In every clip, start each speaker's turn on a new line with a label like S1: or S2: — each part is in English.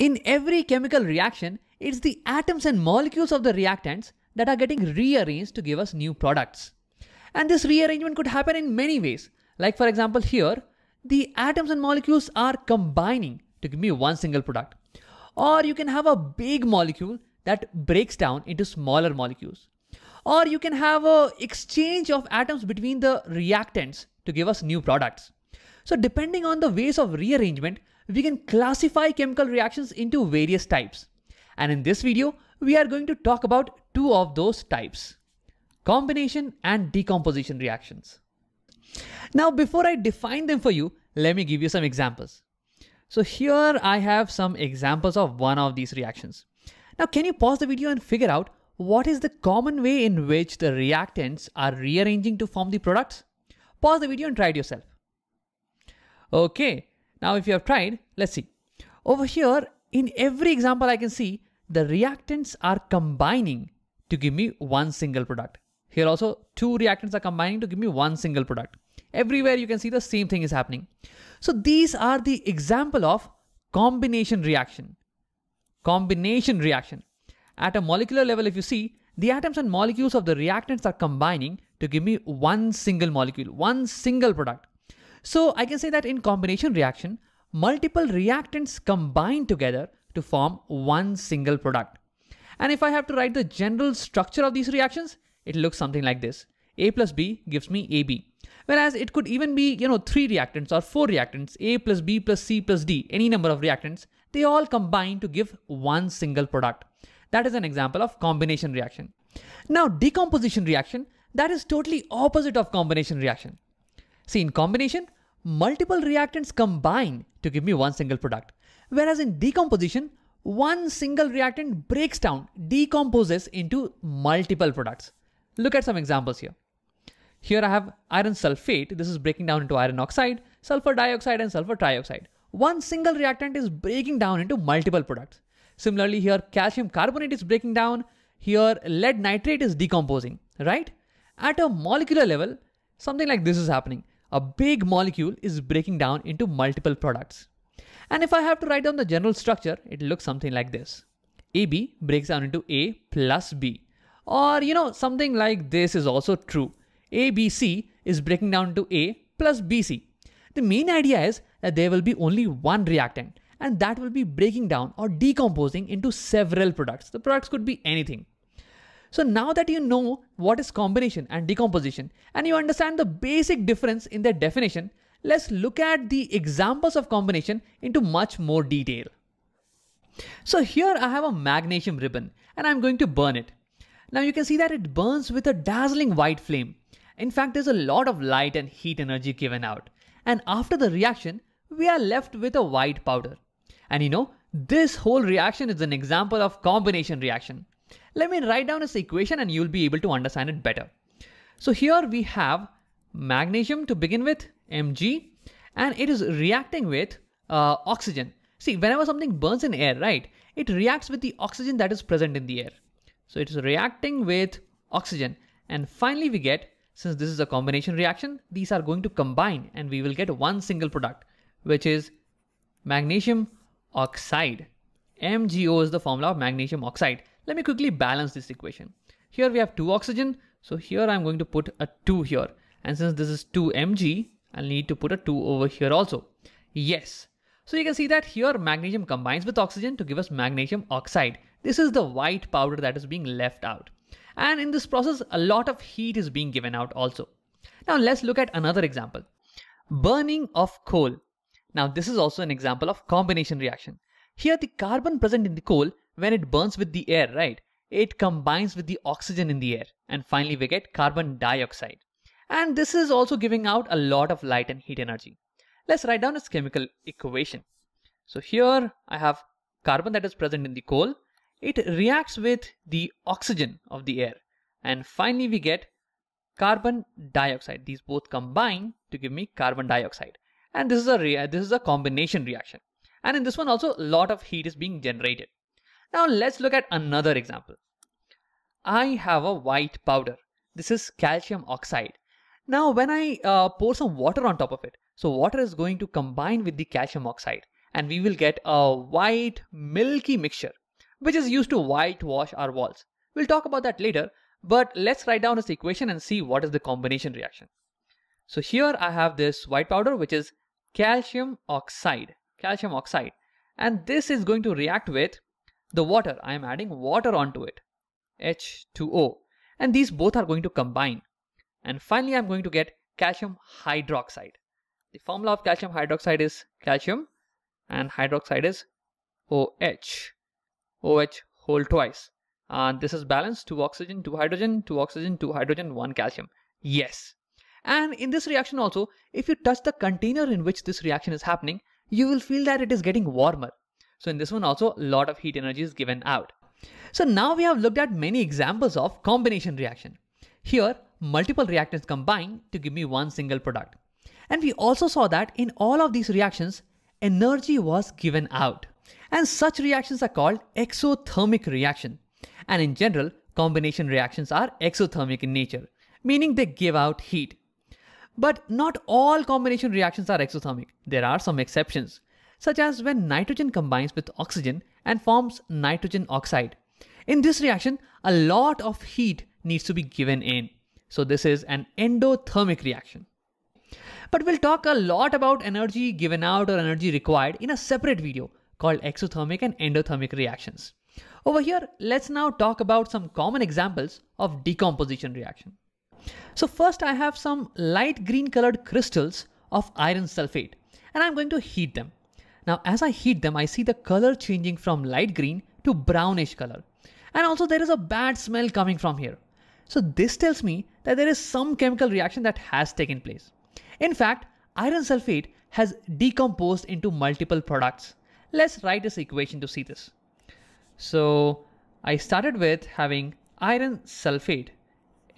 S1: In every chemical reaction, it's the atoms and molecules of the reactants that are getting rearranged to give us new products. And this rearrangement could happen in many ways. Like for example here, the atoms and molecules are combining to give me one single product. Or you can have a big molecule that breaks down into smaller molecules. Or you can have a exchange of atoms between the reactants to give us new products. So depending on the ways of rearrangement, we can classify chemical reactions into various types. And in this video, we are going to talk about two of those types, combination and decomposition reactions. Now, before I define them for you, let me give you some examples. So here I have some examples of one of these reactions. Now, can you pause the video and figure out what is the common way in which the reactants are rearranging to form the products? Pause the video and try it yourself. Okay, now, if you have tried, let's see. Over here, in every example I can see, the reactants are combining to give me one single product. Here also, two reactants are combining to give me one single product. Everywhere you can see the same thing is happening. So these are the example of combination reaction. Combination reaction. At a molecular level, if you see, the atoms and molecules of the reactants are combining to give me one single molecule, one single product. So I can say that in combination reaction, multiple reactants combine together to form one single product. And if I have to write the general structure of these reactions, it looks something like this. A plus B gives me AB. Whereas it could even be, you know, three reactants or four reactants, A plus B plus C plus D, any number of reactants, they all combine to give one single product. That is an example of combination reaction. Now decomposition reaction, that is totally opposite of combination reaction. See, in combination, multiple reactants combine to give me one single product. Whereas in decomposition, one single reactant breaks down, decomposes into multiple products. Look at some examples here. Here I have iron sulfate. This is breaking down into iron oxide, sulfur dioxide, and sulfur trioxide. One single reactant is breaking down into multiple products. Similarly, here calcium carbonate is breaking down. Here lead nitrate is decomposing, right? At a molecular level, something like this is happening a big molecule is breaking down into multiple products. And if I have to write down the general structure, it looks something like this. AB breaks down into A plus B. Or, you know, something like this is also true. ABC is breaking down to A plus BC. The main idea is that there will be only one reactant and that will be breaking down or decomposing into several products. The products could be anything. So now that you know what is combination and decomposition and you understand the basic difference in their definition, let's look at the examples of combination into much more detail. So here I have a magnesium ribbon and I'm going to burn it. Now you can see that it burns with a dazzling white flame. In fact, there's a lot of light and heat energy given out. And after the reaction, we are left with a white powder. And you know, this whole reaction is an example of combination reaction. Let me write down this equation and you'll be able to understand it better. So here we have magnesium to begin with, Mg, and it is reacting with uh, oxygen. See, whenever something burns in air, right, it reacts with the oxygen that is present in the air. So it is reacting with oxygen. And finally we get, since this is a combination reaction, these are going to combine and we will get one single product, which is magnesium oxide. MgO is the formula of magnesium oxide. Let me quickly balance this equation. Here we have 2 oxygen, so here I'm going to put a 2 here. And since this is 2 mg, I'll need to put a 2 over here also. Yes. So you can see that here magnesium combines with oxygen to give us magnesium oxide. This is the white powder that is being left out. And in this process, a lot of heat is being given out also. Now let's look at another example. Burning of coal. Now this is also an example of combination reaction. Here the carbon present in the coal when it burns with the air, right, it combines with the oxygen in the air. And finally, we get carbon dioxide. And this is also giving out a lot of light and heat energy. Let's write down its chemical equation. So here I have carbon that is present in the coal. It reacts with the oxygen of the air. And finally, we get carbon dioxide. These both combine to give me carbon dioxide. And this is a this is a combination reaction. And in this one also, a lot of heat is being generated. Now let's look at another example. I have a white powder. This is calcium oxide. Now when I uh, pour some water on top of it, so water is going to combine with the calcium oxide and we will get a white milky mixture which is used to whitewash our walls. We'll talk about that later, but let's write down this equation and see what is the combination reaction. So here I have this white powder which is calcium oxide, calcium oxide, and this is going to react with the water. I am adding water onto it, H2O. And these both are going to combine. And finally, I'm going to get calcium hydroxide. The formula of calcium hydroxide is calcium and hydroxide is OH. OH whole twice. And this is balanced, two oxygen, two hydrogen, two oxygen, two hydrogen, one calcium. Yes. And in this reaction also, if you touch the container in which this reaction is happening, you will feel that it is getting warmer. So in this one also, a lot of heat energy is given out. So now we have looked at many examples of combination reaction. Here, multiple reactants combine to give me one single product. And we also saw that in all of these reactions, energy was given out. And such reactions are called exothermic reaction. And in general, combination reactions are exothermic in nature, meaning they give out heat. But not all combination reactions are exothermic. There are some exceptions such as when nitrogen combines with oxygen and forms nitrogen oxide. In this reaction, a lot of heat needs to be given in. So this is an endothermic reaction. But we'll talk a lot about energy given out or energy required in a separate video called exothermic and endothermic reactions. Over here, let's now talk about some common examples of decomposition reaction. So first I have some light green colored crystals of iron sulfate and I'm going to heat them. Now as I heat them, I see the color changing from light green to brownish color. And also there is a bad smell coming from here. So this tells me that there is some chemical reaction that has taken place. In fact, iron sulfate has decomposed into multiple products. Let's write this equation to see this. So I started with having iron sulfate,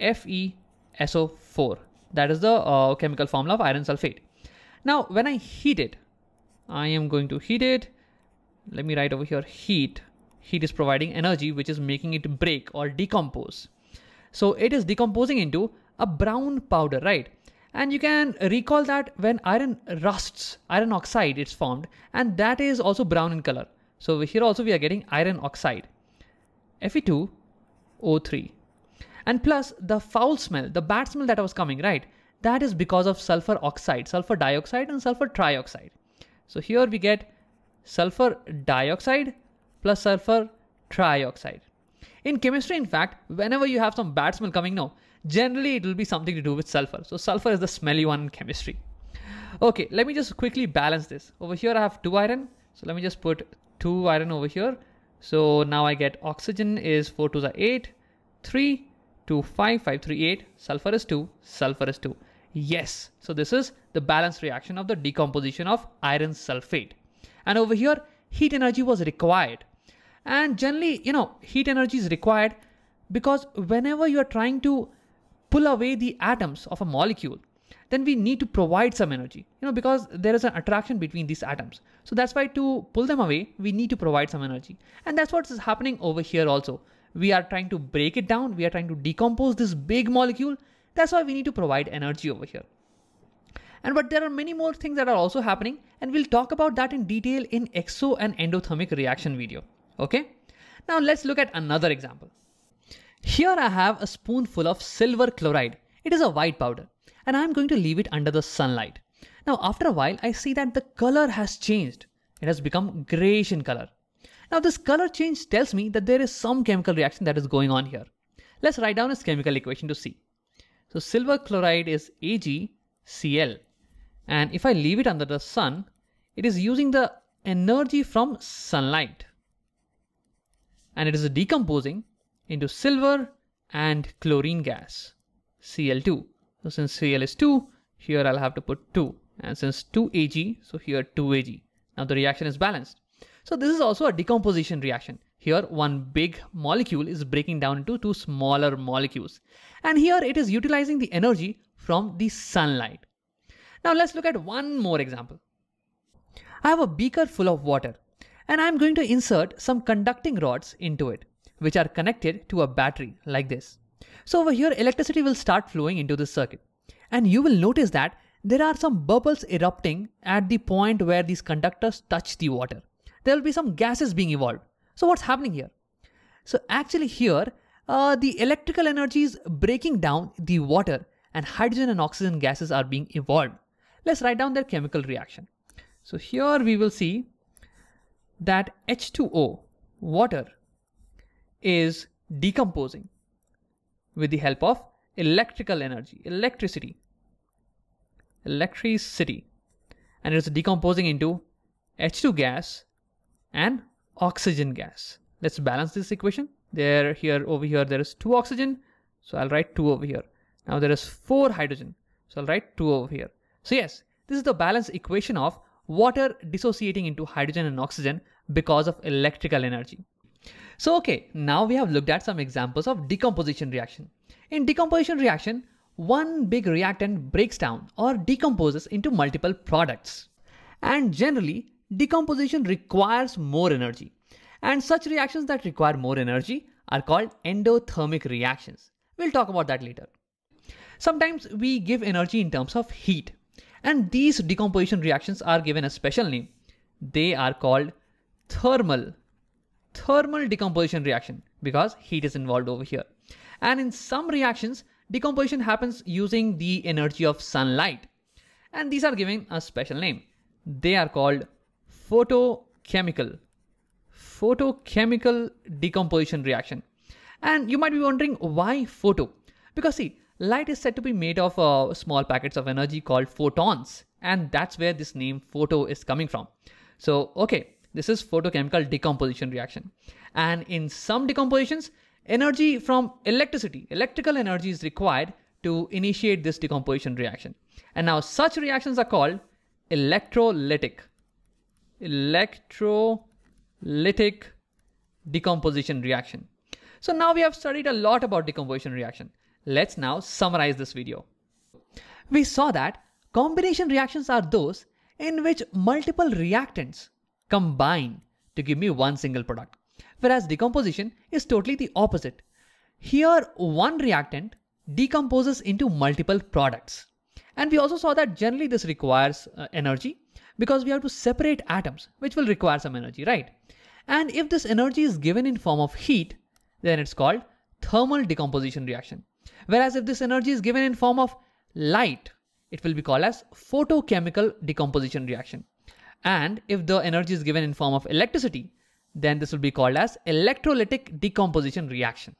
S1: FeSO4. That is the uh, chemical formula of iron sulfate. Now, when I heat it, I am going to heat it. Let me write over here heat. Heat is providing energy, which is making it break or decompose. So it is decomposing into a brown powder, right? And you can recall that when iron rusts, iron oxide is formed, and that is also brown in color. So here also we are getting iron oxide, Fe2O3. And plus the foul smell, the bad smell that was coming, right? That is because of sulfur oxide, sulfur dioxide and sulfur trioxide. So here we get sulfur dioxide plus sulfur trioxide. In chemistry, in fact, whenever you have some bad smell coming now, generally it will be something to do with sulfur. So sulfur is the smelly one in chemistry. Okay, let me just quickly balance this. Over here I have 2 iron. So let me just put 2 iron over here. So now I get oxygen is 4 to the 8, 3, to 5, 5, 3, 8. Sulfur is 2, sulfur is 2. Yes, so this is the balanced reaction of the decomposition of iron sulfate. And over here, heat energy was required. And generally, you know, heat energy is required because whenever you are trying to pull away the atoms of a molecule, then we need to provide some energy, you know, because there is an attraction between these atoms. So that's why to pull them away, we need to provide some energy. And that's what is happening over here also. We are trying to break it down, we are trying to decompose this big molecule, that's why we need to provide energy over here. And but there are many more things that are also happening and we'll talk about that in detail in exo and endothermic reaction video. Okay. Now let's look at another example. Here I have a spoonful of silver chloride. It is a white powder and I'm going to leave it under the sunlight. Now after a while I see that the color has changed. It has become grayish in color. Now this color change tells me that there is some chemical reaction that is going on here. Let's write down its chemical equation to see. So silver chloride is AgCl. And if I leave it under the sun, it is using the energy from sunlight. And it is decomposing into silver and chlorine gas, Cl2. So since Cl is 2, here I'll have to put 2. And since 2Ag, so here 2Ag. Now the reaction is balanced. So this is also a decomposition reaction. Here, one big molecule is breaking down into two smaller molecules. And here it is utilizing the energy from the sunlight. Now let's look at one more example. I have a beaker full of water and I'm going to insert some conducting rods into it, which are connected to a battery like this. So over here, electricity will start flowing into this circuit. And you will notice that there are some bubbles erupting at the point where these conductors touch the water. There will be some gases being evolved. So what's happening here? So actually here, uh, the electrical energy is breaking down the water and hydrogen and oxygen gases are being evolved. Let's write down their chemical reaction. So here we will see that H2O, water, is decomposing with the help of electrical energy, electricity, electricity, and it's decomposing into H2 gas and oxygen gas. Let's balance this equation. There, here, over here, there is 2 oxygen. So I'll write 2 over here. Now there is 4 hydrogen. So I'll write 2 over here. So yes, this is the balance equation of water dissociating into hydrogen and oxygen because of electrical energy. So okay, now we have looked at some examples of decomposition reaction. In decomposition reaction, one big reactant breaks down or decomposes into multiple products. And generally, decomposition requires more energy. And such reactions that require more energy are called endothermic reactions. We'll talk about that later. Sometimes we give energy in terms of heat, and these decomposition reactions are given a special name. They are called thermal thermal decomposition reaction because heat is involved over here. And in some reactions, decomposition happens using the energy of sunlight. And these are given a special name. They are called photochemical photochemical decomposition reaction. And you might be wondering why photo? Because see, light is said to be made of uh, small packets of energy called photons. And that's where this name photo is coming from. So, okay, this is photochemical decomposition reaction. And in some decompositions, energy from electricity, electrical energy is required to initiate this decomposition reaction. And now such reactions are called electrolytic electrolytic decomposition reaction. So now we have studied a lot about decomposition reaction. Let's now summarize this video. We saw that combination reactions are those in which multiple reactants combine to give me one single product, whereas decomposition is totally the opposite. Here, one reactant decomposes into multiple products. And we also saw that generally this requires uh, energy because we have to separate atoms, which will require some energy, right? And if this energy is given in form of heat, then it's called thermal decomposition reaction. Whereas if this energy is given in form of light, it will be called as photochemical decomposition reaction. And if the energy is given in form of electricity, then this will be called as electrolytic decomposition reaction.